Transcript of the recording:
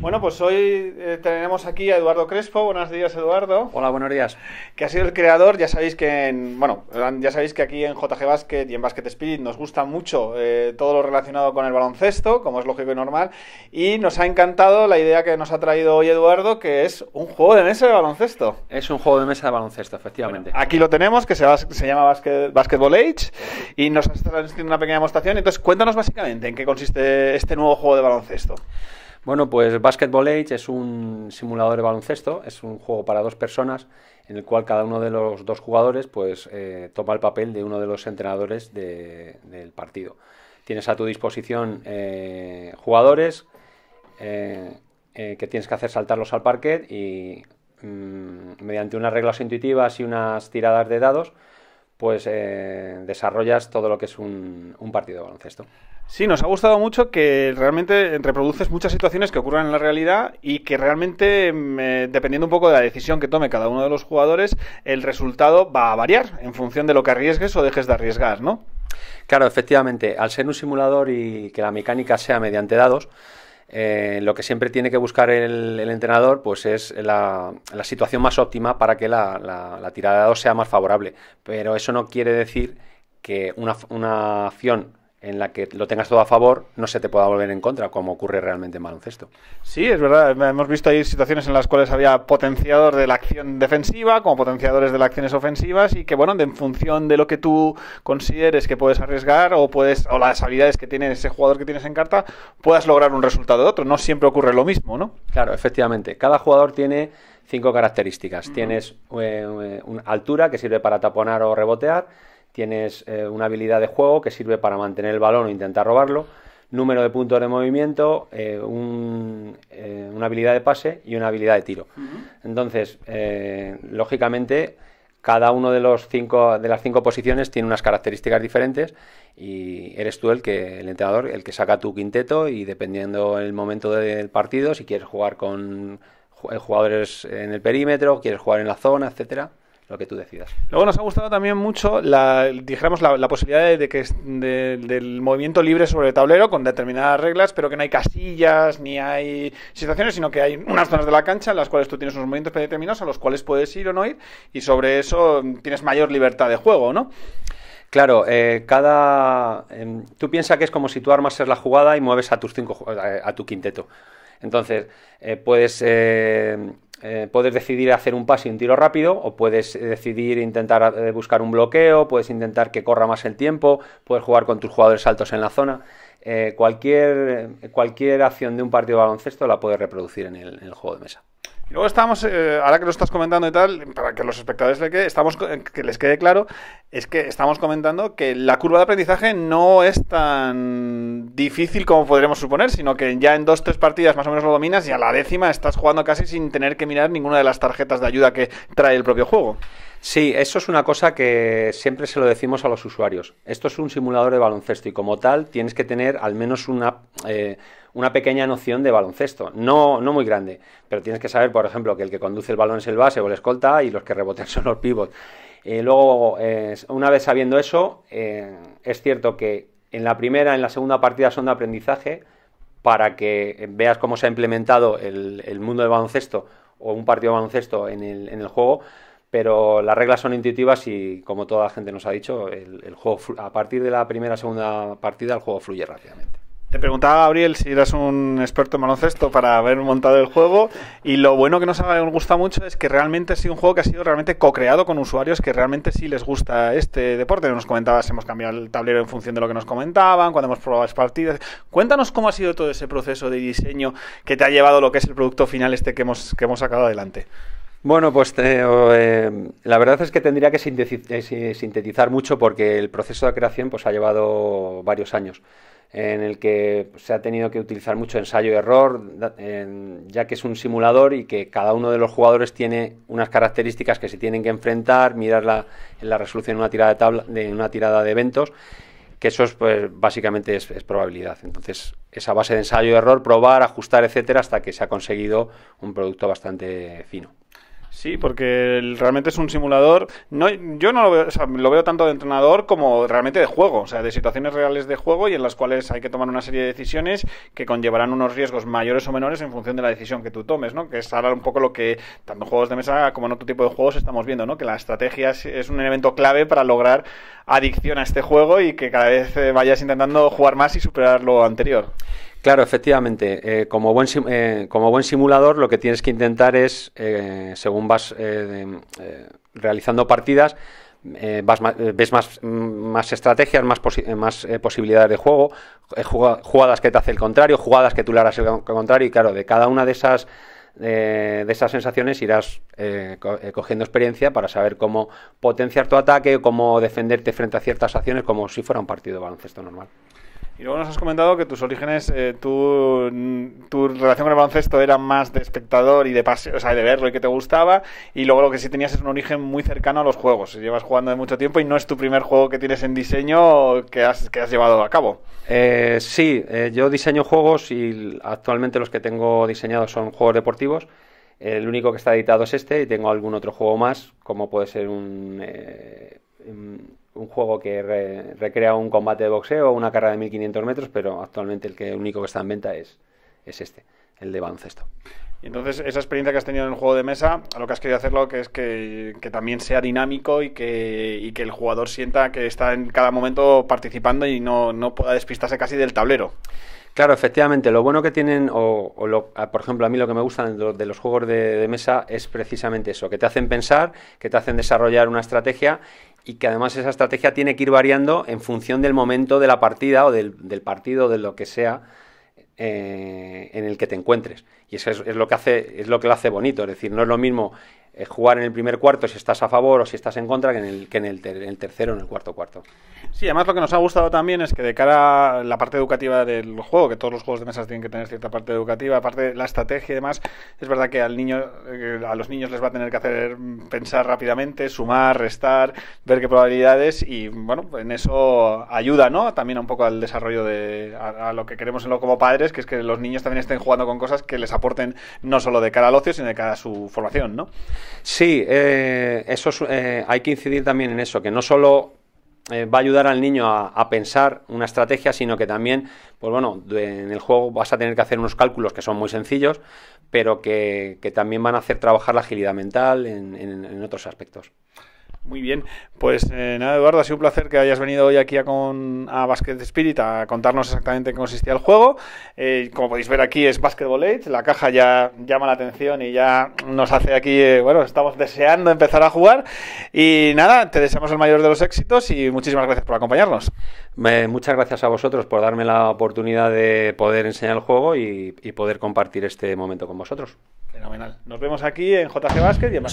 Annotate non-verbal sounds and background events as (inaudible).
Bueno, pues hoy eh, tenemos aquí a Eduardo Crespo. Buenos días, Eduardo. Hola, buenos días. Que ha sido el creador, ya sabéis que en, bueno, ya sabéis que aquí en JG Basket y en Basket Spirit nos gusta mucho eh, todo lo relacionado con el baloncesto, como es lógico y normal, y nos ha encantado la idea que nos ha traído hoy Eduardo, que es un juego de mesa de baloncesto. Es un juego de mesa de baloncesto, efectivamente. aquí lo tenemos, que se, llama Basketball Age, y nos has traído una pequeña demostración. Entonces, cuéntanos básicamente en qué consiste este nuevo juego de baloncesto. Bueno, pues Basketball Age es un simulador de baloncesto, es un juego para dos personas en el cual cada uno de los dos jugadores pues eh, toma el papel de uno de los entrenadores del partido. Tienes a tu disposición eh, jugadores eh, que tienes que hacer saltarlos al parquet y mm, mediante unas reglas intuitivas y unas tiradas de dados pues eh, desarrollas todo lo que es un, partido de baloncesto. Sí, nos ha gustado mucho que realmente reproduces muchas situaciones que ocurran en la realidad y que realmente, mm, eh, dependiendo un poco de la decisión que tome cada uno de los jugadores, el resultado va a variar en función de lo que arriesgues o dejes de arriesgar, ¿no? Claro, efectivamente, al ser un simulador y que la mecánica sea mediante dados, eh, lo que siempre tiene que buscar el, entrenador pues es la, situación más óptima para que la, tirada de dados sea más favorable. Pero eso no quiere decir que una, una acción en la que lo tengas todo a favor, no se te pueda volver en contra, como ocurre realmente en baloncesto. Sí, es verdad. Hemos visto ahí situaciones en las cuales había potenciadores de la acción defensiva, como potenciadores de las acciones ofensivas, y que, bueno, en función de lo que tú consideres que puedes arriesgar o, puedes, o las habilidades que tiene ese jugador que tienes en carta, puedas lograr un resultado de otro. No siempre ocurre lo mismo, ¿no? Claro, efectivamente. Cada jugador tiene cinco características. Tienes eh, eh, una altura que sirve para taponar o rebotear tienes eh, una habilidad de juego que sirve para mantener el balón o intentar robarlo, número de puntos de movimiento, eh, eh, una habilidad de pase y una habilidad de tiro. Entonces, lógicamente, cada uno de los cinco de las cinco posiciones tiene unas características diferentes y eres tú el que el entrenador el que saca tu quinteto y dependiendo el momento del partido si quieres jugar con jugadores en el perímetro quieres jugar en la zona etcétera lo que tú decidas. Luego nos ha gustado también mucho, la, dijéramos, la, posibilidad de, que, de, del movimiento libre sobre el tablero con determinadas reglas, pero que no hay casillas ni hay situaciones, sino que hay unas zonas de la cancha en las cuales tú tienes unos movimientos predeterminados a los cuales puedes ir o no ir y sobre eso tienes mayor libertad de juego, ¿no? Claro, eh, cada. Em, tú piensas que es como si tú armas la jugada y mueves a tus cinco a, tu quinteto. Entonces, eh, puedes eh, eh, puedes decidir hacer un pase y un tiro rápido, o puedes eh, decidir intentar eh, buscar un bloqueo, puedes intentar que corra más el tiempo, puedes jugar con tus jugadores altos en la zona. cualquier, cualquier acción de un partido de baloncesto la puedes reproducir en el juego de mesa luego estamos, eh, ahora que lo estás comentando y tal, para que los espectadores le que estamos, eh, que les quede claro, es que estamos comentando que la curva de aprendizaje no es tan difícil como podríamos suponer, sino que ya en dos, tres partidas más o menos lo dominas y a la décima estás jugando casi sin tener que mirar ninguna de las tarjetas de ayuda que trae el propio juego. Sí, eso es una cosa que siempre se lo decimos a los usuarios. Esto es un simulador de baloncesto y como tal tienes que tener al menos una... Eh, una pequeña noción de baloncesto. No, no muy grande, pero tienes que saber, por ejemplo, que el que conduce el balón es el base o el escolta y los que reboten (laughs) son los pivots. Eh, luego, eh, una vez sabiendo eso, eh, es cierto que en la primera, en la segunda partida son de aprendizaje para que veas cómo se ha implementado el, mundo del baloncesto o un partido de baloncesto en el, en el juego, pero las reglas son intuitivas y como toda la gente nos ha dicho, el, juego a partir de la primera segunda partida el juego fluye rápidamente. Te preguntaba Gabriel si eras un experto en baloncesto para haber montado el juego y lo bueno que nos ha gustado mucho es que realmente ha sido un juego que ha sido realmente co-creado con usuarios que realmente sí les gusta este deporte. Nos comentabas, hemos cambiado el tablero en función de lo que nos comentaban, cuando hemos probado las partidas. Cuéntanos cómo ha sido todo ese proceso de diseño que te ha llevado lo que es el producto final este que hemos, que hemos sacado adelante. Bueno, pues eh, eh, la verdad es que tendría que eh, sintetizar mucho porque el proceso de creación pues, ha llevado varios años en el que se ha tenido que utilizar mucho ensayo y error, ya que es un simulador y que cada uno de los jugadores tiene unas características que se tienen que enfrentar, mirar la, resolución en una tirada de tabla, una tirada de eventos, que eso es pues básicamente es, es probabilidad. Entonces, esa base de ensayo y error, probar, ajustar, etcétera, hasta que se ha conseguido un producto bastante fino. Sí, porque realmente es un simulador. No, yo no lo veo, lo veo tanto de entrenador como realmente de juego, o sea, de situaciones reales de juego y en las cuales hay que tomar una serie de decisiones que conllevarán unos riesgos mayores o menores en función de la decisión que tú tomes, ¿no? Que es ahora un poco lo que tanto juegos de mesa como en otro tipo de juegos estamos viendo, ¿no? Que la estrategia es un elemento clave para lograr adicción a este juego y que cada vez eh, vayas intentando jugar más y superar lo anterior. Claro, efectivamente. Eh, eh, como, buen simulador, lo que tienes que intentar es, eh, según vas realizando partidas, vas ves mm, más, estrategias, más, posibilidades de juego, jugadas que te hace el contrario, jugadas que tú le harás el contrario, y claro, de cada una de esas de esas sensaciones irás cogiendo experiencia para saber cómo potenciar tu ataque, cómo defenderte frente a ciertas acciones, como si fuera un partido de baloncesto normal. Y luego nos has comentado que tus orígenes, eh, tu, relación con el baloncesto era más de espectador y de paseo, o sea, de verlo y que te gustaba, y luego lo que sí tenías es un origen muy cercano a los juegos. Llevas jugando de mucho tiempo y no es tu primer juego que tienes en diseño que has, que has llevado a cabo. Eh, sí, eh, yo diseño juegos y actualmente los que tengo diseñados son juegos deportivos. El único que está editado es este y tengo algún otro juego más, como puede ser un eh, un juego que recrea un combate de boxeo, una carrera de 1500 metros, pero actualmente el que único que está en venta es, es este, el de baloncesto. Y entonces esa experiencia que has tenido en el juego de mesa, a lo que has querido hacerlo, que es que, que también sea dinámico y que, y que, el jugador sienta que está en cada momento participando y no, no pueda despistarse casi del tablero. Claro, efectivamente. Lo bueno que tienen, o, lo, por ejemplo, a mí lo que me gusta de, los juegos de, mesa es precisamente eso, que te hacen pensar, que te hacen desarrollar una estrategia y que además esa estrategia tiene que ir variando en función del momento de la partida o del, partido, de lo que sea. Eh, en el que te encuentres. Y eso es, es, lo que hace, es lo que lo hace bonito. Es decir, no es lo mismo eh, jugar en el primer cuarto si estás a favor o si estás en contra que en el, que en el, tercero o en el cuarto cuarto. Sí, además lo que nos ha gustado también es que de cara a la parte educativa del juego, que todos los juegos de mesas tienen que tener cierta parte educativa, aparte la estrategia y demás, es verdad que al niño, eh, a los niños les va a tener que hacer pensar rápidamente, sumar, restar, ver qué probabilidades y bueno, en eso ayuda, ¿no? También un poco al desarrollo de lo que queremos en lo como padres, que es que los niños también estén jugando con cosas que les aporten no solo de cara al ocio, sino de cara a su formación, ¿no? Sí, eh, eso eh, hay que incidir también en eso, que no solo eh, va a ayudar al niño a, pensar una estrategia, sino que también, pues bueno, en el juego vas a tener que hacer unos cálculos que son muy sencillos, pero que, también van a hacer trabajar la agilidad mental en otros aspectos. Muy bien, pues eh, nada, Eduardo, ha sido un placer que hayas venido hoy aquí a, con, a Basket Spirit a contarnos exactamente cómo existía consistía el juego. Eh, como podéis ver aquí es Basketball Age, la caja ya llama la atención y ya nos hace aquí, eh, bueno, estamos deseando empezar a jugar. Y nada, te deseamos el mayor de los éxitos y muchísimas gracias por acompañarnos. muchas gracias a vosotros por darme la oportunidad de poder enseñar el juego y, poder compartir este momento con vosotros. Fenomenal. Nos vemos aquí en JG Basket y en...